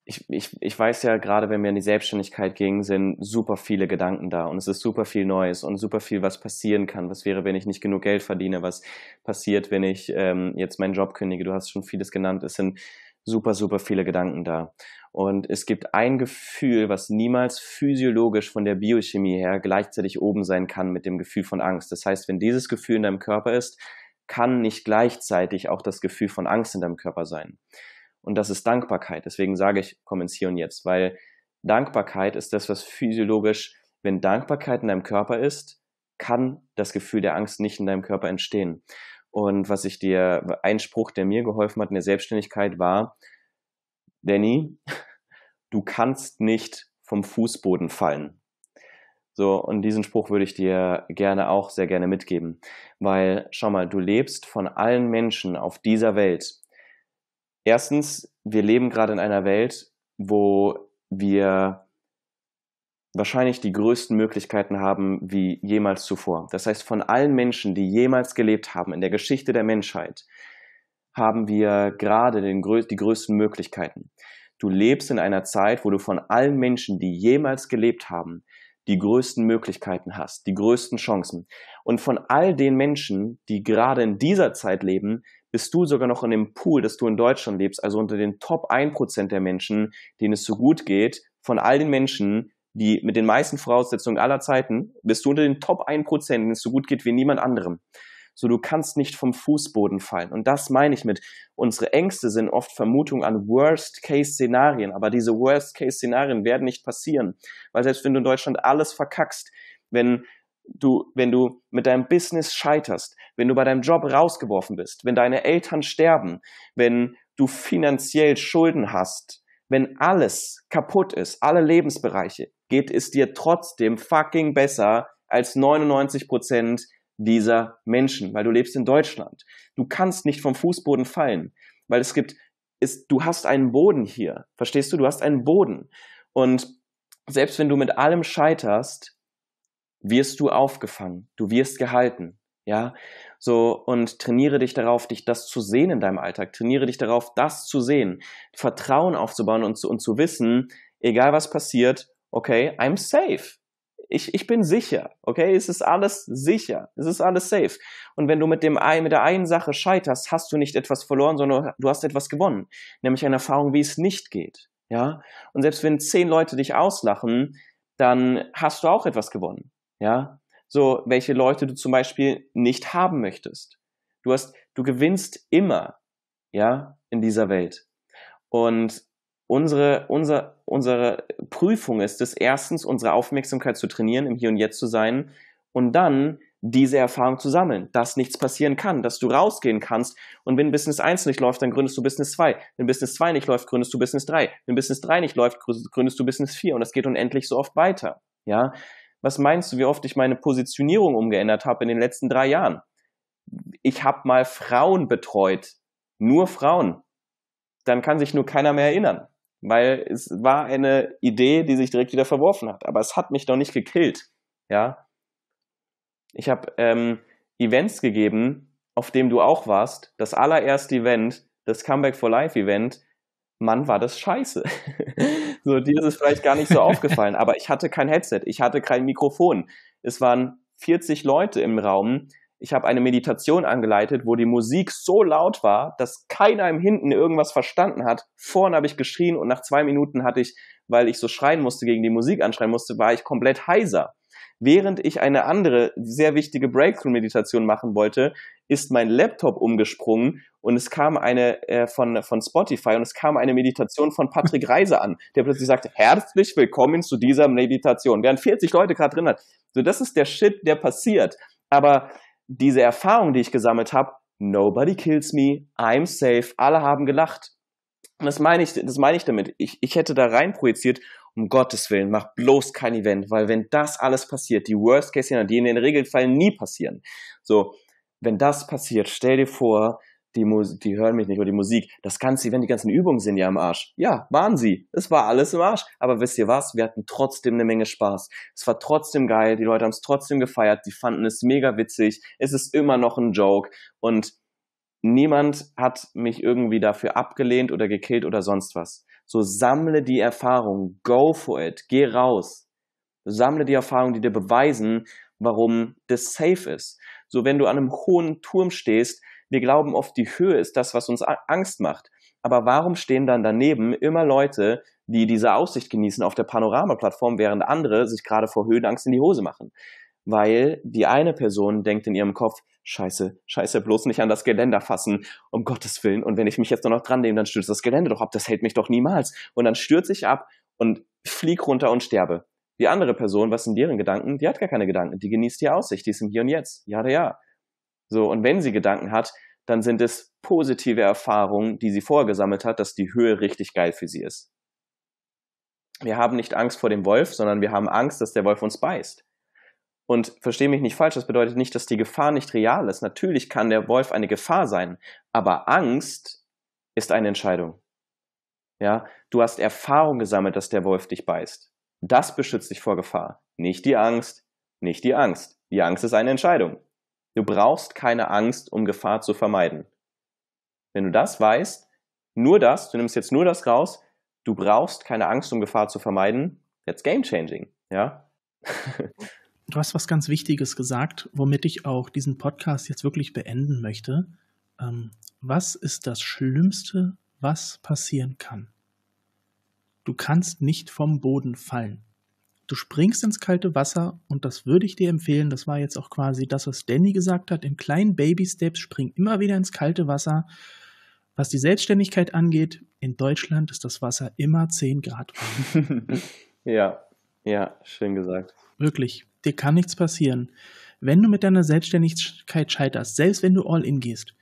ich, ich, ich weiß ja, gerade wenn wir in die Selbstständigkeit gingen, sind super viele Gedanken da und es ist super viel Neues und super viel, was passieren kann. Was wäre, wenn ich nicht genug Geld verdiene? Was passiert, wenn ich ähm, jetzt meinen Job kündige? Du hast schon vieles genannt. Es sind super, super viele Gedanken da. Und es gibt ein Gefühl, was niemals physiologisch von der Biochemie her gleichzeitig oben sein kann mit dem Gefühl von Angst. Das heißt, wenn dieses Gefühl in deinem Körper ist, kann nicht gleichzeitig auch das Gefühl von Angst in deinem Körper sein. Und das ist Dankbarkeit. Deswegen sage ich, komm ins Hier und Jetzt, weil Dankbarkeit ist das, was physiologisch, wenn Dankbarkeit in deinem Körper ist, kann das Gefühl der Angst nicht in deinem Körper entstehen. Und was ich dir, ein Spruch, der mir geholfen hat in der Selbstständigkeit war, Danny, du kannst nicht vom Fußboden fallen. So, und diesen Spruch würde ich dir gerne auch sehr gerne mitgeben, weil schau mal, du lebst von allen Menschen auf dieser Welt. Erstens, wir leben gerade in einer Welt, wo wir wahrscheinlich die größten Möglichkeiten haben wie jemals zuvor. Das heißt, von allen Menschen, die jemals gelebt haben in der Geschichte der Menschheit, haben wir gerade den, die größten Möglichkeiten. Du lebst in einer Zeit, wo du von allen Menschen, die jemals gelebt haben, die größten Möglichkeiten hast, die größten Chancen. Und von all den Menschen, die gerade in dieser Zeit leben, bist du sogar noch in dem Pool, dass du in Deutschland lebst, also unter den Top 1% der Menschen, denen es so gut geht, von all den Menschen, die mit den meisten Voraussetzungen aller Zeiten, bist du unter den Top 1%, Prozent, wenn es so gut geht wie niemand anderem. So, du kannst nicht vom Fußboden fallen. Und das meine ich mit, unsere Ängste sind oft Vermutungen an Worst-Case-Szenarien, aber diese Worst-Case-Szenarien werden nicht passieren. Weil selbst wenn du in Deutschland alles verkackst, wenn du, wenn du mit deinem Business scheiterst, wenn du bei deinem Job rausgeworfen bist, wenn deine Eltern sterben, wenn du finanziell Schulden hast, wenn alles kaputt ist, alle Lebensbereiche, geht es dir trotzdem fucking besser als 99 dieser Menschen, weil du lebst in Deutschland. Du kannst nicht vom Fußboden fallen, weil es gibt, ist, du hast einen Boden hier. Verstehst du? Du hast einen Boden. Und selbst wenn du mit allem scheiterst, wirst du aufgefangen. Du wirst gehalten. Ja, so und trainiere dich darauf, dich das zu sehen in deinem Alltag. Trainiere dich darauf, das zu sehen, Vertrauen aufzubauen und zu, und zu wissen, egal was passiert, okay, I'm safe. Ich, ich bin sicher, okay? Es ist alles sicher, es ist alles safe. Und wenn du mit, dem, mit der einen Sache scheiterst, hast du nicht etwas verloren, sondern du hast etwas gewonnen, nämlich eine Erfahrung, wie es nicht geht, ja? Und selbst wenn zehn Leute dich auslachen, dann hast du auch etwas gewonnen, ja? So, welche Leute du zum Beispiel nicht haben möchtest. Du hast, du gewinnst immer, ja, in dieser Welt. Und unsere, unser, unsere Prüfung ist es, erstens unsere Aufmerksamkeit zu trainieren, im Hier und Jetzt zu sein und dann diese Erfahrung zu sammeln, dass nichts passieren kann, dass du rausgehen kannst und wenn Business 1 nicht läuft, dann gründest du Business 2. Wenn Business 2 nicht läuft, gründest du Business 3. Wenn Business 3 nicht läuft, gründest du Business 4 und das geht unendlich so oft weiter. Ja? Was meinst du, wie oft ich meine Positionierung umgeändert habe in den letzten drei Jahren? Ich habe mal Frauen betreut, nur Frauen. Dann kann sich nur keiner mehr erinnern weil es war eine Idee, die sich direkt wieder verworfen hat. Aber es hat mich doch nicht gekillt. Ja, ich habe ähm, Events gegeben, auf dem du auch warst. Das allererste Event, das Comeback for Life Event. Mann, war das scheiße. so, dir ist es vielleicht gar nicht so aufgefallen, aber ich hatte kein Headset, ich hatte kein Mikrofon. Es waren 40 Leute im Raum ich habe eine Meditation angeleitet, wo die Musik so laut war, dass keiner im Hinten irgendwas verstanden hat. Vorne habe ich geschrien und nach zwei Minuten hatte ich, weil ich so schreien musste, gegen die Musik anschreien musste, war ich komplett heiser. Während ich eine andere sehr wichtige Breakthrough-Meditation machen wollte, ist mein Laptop umgesprungen und es kam eine äh, von, von Spotify und es kam eine Meditation von Patrick Reiser an, der plötzlich sagte, herzlich willkommen zu dieser Meditation, während 40 Leute gerade drin hat. So, das ist der Shit, der passiert. Aber diese Erfahrung, die ich gesammelt habe, nobody kills me, I'm safe, alle haben gelacht. Und das meine ich, das meine ich damit. Ich, ich hätte da rein projiziert, um Gottes Willen, mach bloß kein Event, weil wenn das alles passiert, die Worst-Case-Szenarien, die in den Regelfällen nie passieren, so, wenn das passiert, stell dir vor, die, Mus die hören mich nicht oder die Musik. Das Ganze, wenn die ganzen Übungen sind ja im Arsch. Ja, waren sie. Es war alles im Arsch. Aber wisst ihr was? Wir hatten trotzdem eine Menge Spaß. Es war trotzdem geil. Die Leute haben es trotzdem gefeiert. Die fanden es mega witzig. Es ist immer noch ein Joke. Und niemand hat mich irgendwie dafür abgelehnt oder gekillt oder sonst was. So sammle die Erfahrung. Go for it. Geh raus. Sammle die Erfahrung, die dir beweisen, warum das safe ist. So, wenn du an einem hohen Turm stehst wir glauben oft, die Höhe ist das, was uns Angst macht. Aber warum stehen dann daneben immer Leute, die diese Aussicht genießen auf der Panoramaplattform, während andere sich gerade vor Höhenangst in die Hose machen? Weil die eine Person denkt in ihrem Kopf, Scheiße, Scheiße, bloß nicht an das Geländer fassen, um Gottes Willen. Und wenn ich mich jetzt nur noch dran nehme, dann stürzt das Gelände doch ab, das hält mich doch niemals. Und dann stürze ich ab und flieg runter und sterbe. Die andere Person, was sind deren Gedanken? Die hat gar keine Gedanken, die genießt die Aussicht, die ist im Hier und Jetzt. Ja, ja. So, und wenn sie Gedanken hat, dann sind es positive Erfahrungen, die sie vorher gesammelt hat, dass die Höhe richtig geil für sie ist. Wir haben nicht Angst vor dem Wolf, sondern wir haben Angst, dass der Wolf uns beißt. Und verstehe mich nicht falsch, das bedeutet nicht, dass die Gefahr nicht real ist. Natürlich kann der Wolf eine Gefahr sein, aber Angst ist eine Entscheidung. Ja, du hast Erfahrung gesammelt, dass der Wolf dich beißt. Das beschützt dich vor Gefahr. Nicht die Angst, nicht die Angst. Die Angst ist eine Entscheidung. Du brauchst keine Angst, um Gefahr zu vermeiden. Wenn du das weißt, nur das, du nimmst jetzt nur das raus, du brauchst keine Angst, um Gefahr zu vermeiden, that's game changing, ja? du hast was ganz Wichtiges gesagt, womit ich auch diesen Podcast jetzt wirklich beenden möchte. Ähm, was ist das Schlimmste, was passieren kann? Du kannst nicht vom Boden fallen. Du springst ins kalte Wasser und das würde ich dir empfehlen. Das war jetzt auch quasi das, was Danny gesagt hat. In kleinen Baby-Steps spring immer wieder ins kalte Wasser. Was die Selbstständigkeit angeht, in Deutschland ist das Wasser immer 10 Grad ja, ja, schön gesagt. Wirklich, dir kann nichts passieren. Wenn du mit deiner Selbstständigkeit scheiterst, selbst wenn du all in gehst,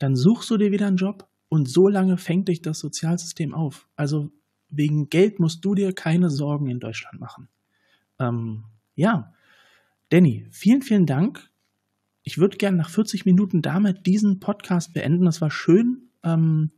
dann suchst du dir wieder einen Job und so lange fängt dich das Sozialsystem auf. Also wegen Geld musst du dir keine Sorgen in Deutschland machen. Ähm, ja, Danny, vielen, vielen Dank. Ich würde gerne nach 40 Minuten damit diesen Podcast beenden. Es war schön, ähm,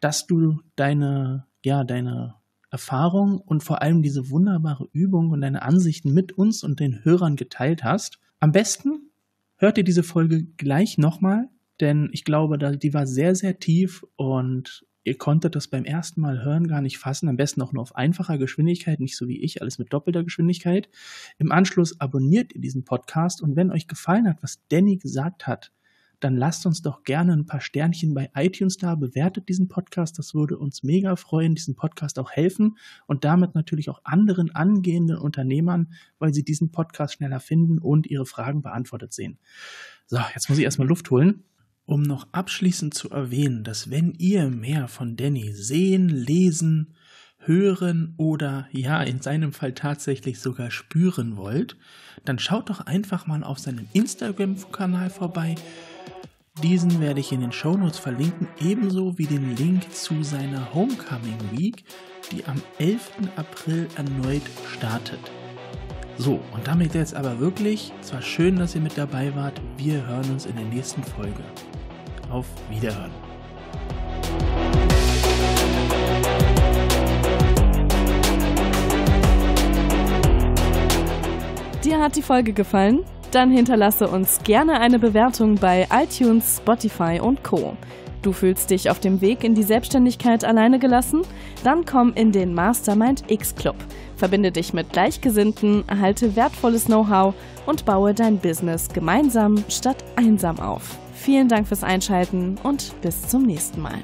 dass du deine, ja, deine Erfahrung und vor allem diese wunderbare Übung und deine Ansichten mit uns und den Hörern geteilt hast. Am besten hört ihr diese Folge gleich nochmal, denn ich glaube, die war sehr, sehr tief und ihr konntet das beim ersten Mal hören gar nicht fassen. Am besten auch nur auf einfacher Geschwindigkeit, nicht so wie ich, alles mit doppelter Geschwindigkeit. Im Anschluss abonniert ihr diesen Podcast und wenn euch gefallen hat, was Danny gesagt hat, dann lasst uns doch gerne ein paar Sternchen bei iTunes da, bewertet diesen Podcast, das würde uns mega freuen, diesen Podcast auch helfen und damit natürlich auch anderen angehenden Unternehmern, weil sie diesen Podcast schneller finden und ihre Fragen beantwortet sehen. So, jetzt muss ich erstmal Luft holen um noch abschließend zu erwähnen, dass wenn ihr mehr von Danny sehen, lesen, hören oder ja, in seinem Fall tatsächlich sogar spüren wollt, dann schaut doch einfach mal auf seinen Instagram-Kanal vorbei. Diesen werde ich in den Shownotes verlinken, ebenso wie den Link zu seiner Homecoming Week, die am 11. April erneut startet. So, und damit jetzt aber wirklich, es war schön, dass ihr mit dabei wart. Wir hören uns in der nächsten Folge auf Wiederhören. Dir hat die Folge gefallen? Dann hinterlasse uns gerne eine Bewertung bei iTunes, Spotify und Co. Du fühlst dich auf dem Weg in die Selbstständigkeit alleine gelassen? Dann komm in den Mastermind X Club. Verbinde dich mit Gleichgesinnten, erhalte wertvolles Know-how und baue dein Business gemeinsam statt einsam auf. Vielen Dank fürs Einschalten und bis zum nächsten Mal.